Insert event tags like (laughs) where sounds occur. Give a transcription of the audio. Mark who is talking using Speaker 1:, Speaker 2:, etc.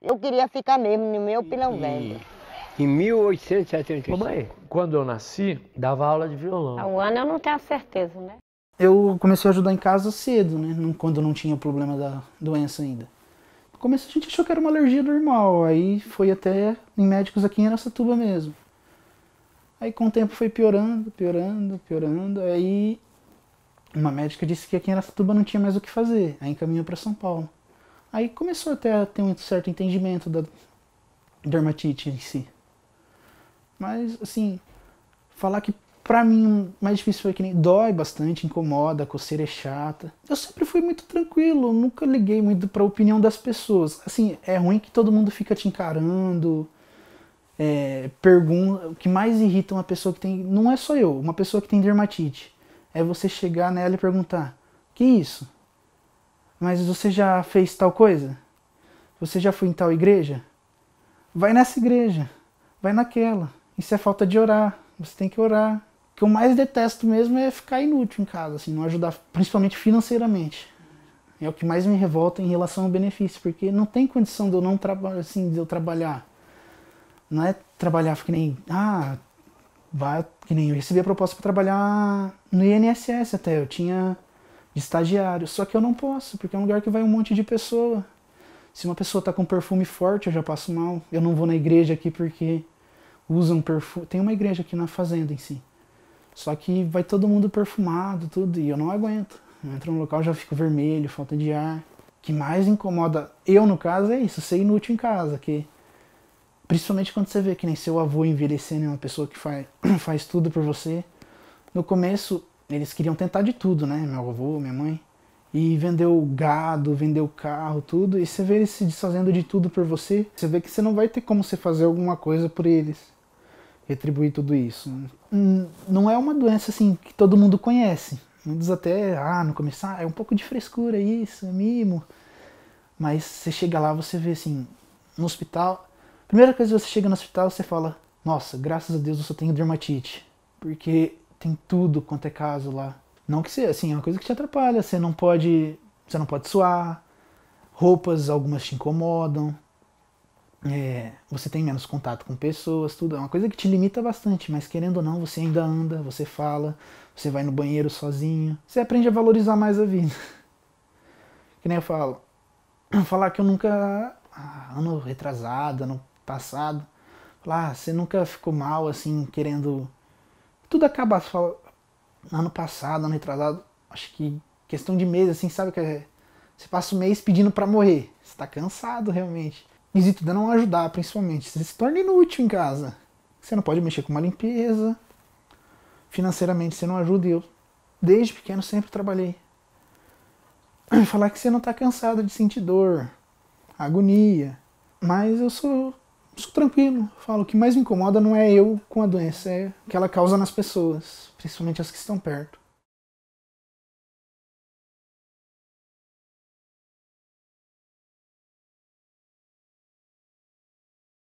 Speaker 1: Eu queria ficar mesmo no meu pilão e... velho. Em 1875. Mãe, quando eu nasci, dava aula de violão. Há um ano eu não tenho a certeza, né? Eu comecei a ajudar em casa cedo, né? Quando não tinha problema da doença ainda. No começo a gente achou que era uma alergia normal, aí foi até em médicos aqui em Aracatuba mesmo. Aí com o tempo foi piorando, piorando, piorando. Aí uma médica disse que aqui em Aracatuba não tinha mais o que fazer, aí encaminhou para São Paulo. Aí começou até a ter um certo entendimento da dermatite em si. Mas, assim, falar que pra mim o mais difícil foi que nem dói bastante, incomoda, a coceira é chata. Eu sempre fui muito tranquilo, nunca liguei muito pra opinião das pessoas. Assim, é ruim que todo mundo fica te encarando. É, pergunta, o que mais irrita uma pessoa que tem, não é só eu, uma pessoa que tem dermatite, é você chegar nela e perguntar: "Que isso? Mas você já fez tal coisa? Você já foi em tal igreja? Vai nessa igreja, vai naquela. Isso é falta de orar. Você tem que orar. O que eu mais detesto mesmo é ficar inútil em casa, assim, não ajudar, principalmente financeiramente. É o que mais me revolta em relação ao benefício, porque não tem condição de eu não trabalhar, assim, de eu trabalhar. Não é trabalhar que nem, ah, vai, que nem eu recebi a proposta para trabalhar no INSS até, eu tinha de estagiário. Só que eu não posso, porque é um lugar que vai um monte de pessoa. Se uma pessoa está com perfume forte, eu já passo mal. Eu não vou na igreja aqui porque usam perfume. Tem uma igreja aqui na fazenda em si. Só que vai todo mundo perfumado, tudo, e eu não aguento. Eu entro no local, já fico vermelho, falta de ar. O que mais incomoda eu, no caso, é isso, ser inútil em casa. que Principalmente quando você vê que nem seu avô envelhecendo, é uma pessoa que faz, (clears throat) faz tudo por você. No começo, eles queriam tentar de tudo, né? Meu avô, minha mãe. E vendeu gado, vendeu carro, tudo. E você vê eles se desfazendo de tudo por você. Você vê que você não vai ter como você fazer alguma coisa por eles. Retribuir tudo isso. Hum, não é uma doença assim que todo mundo conhece. Muitos até, ah, no começo, ah, é um pouco de frescura isso, é mimo. Mas você chega lá, você vê assim, no hospital. Primeira coisa que você chega no hospital, você fala: Nossa, graças a Deus eu só tenho dermatite. Porque tem tudo quanto é caso lá. Não que seja, assim, é uma coisa que te atrapalha. Você não pode, você não pode suar. Roupas, algumas te incomodam. É, você tem menos contato com pessoas, tudo. É uma coisa que te limita bastante, mas querendo ou não, você ainda anda, você fala, você vai no banheiro sozinho. Você aprende a valorizar mais a vida. (laughs) Que nem eu falo. Falar que eu nunca. Ah, ano retrasado, ano passado. Falar, ah, você nunca ficou mal assim, querendo tudo acaba ano passado, ano retrasado, acho que questão de mês, assim, sabe que é, você passa o mês pedindo para morrer. Você tá cansado realmente. E se tudo não ajudar, principalmente, você se torna inútil em casa. Você não pode mexer com uma limpeza. Financeiramente você não ajuda e eu desde pequeno sempre trabalhei. (clears throat) Falar que você não tá cansado de sentir dor, agonia, mas eu sou sou tranquilo, falo. O que mais me incomoda não é eu com a doença, é o que ela causa nas pessoas, principalmente as que estão perto.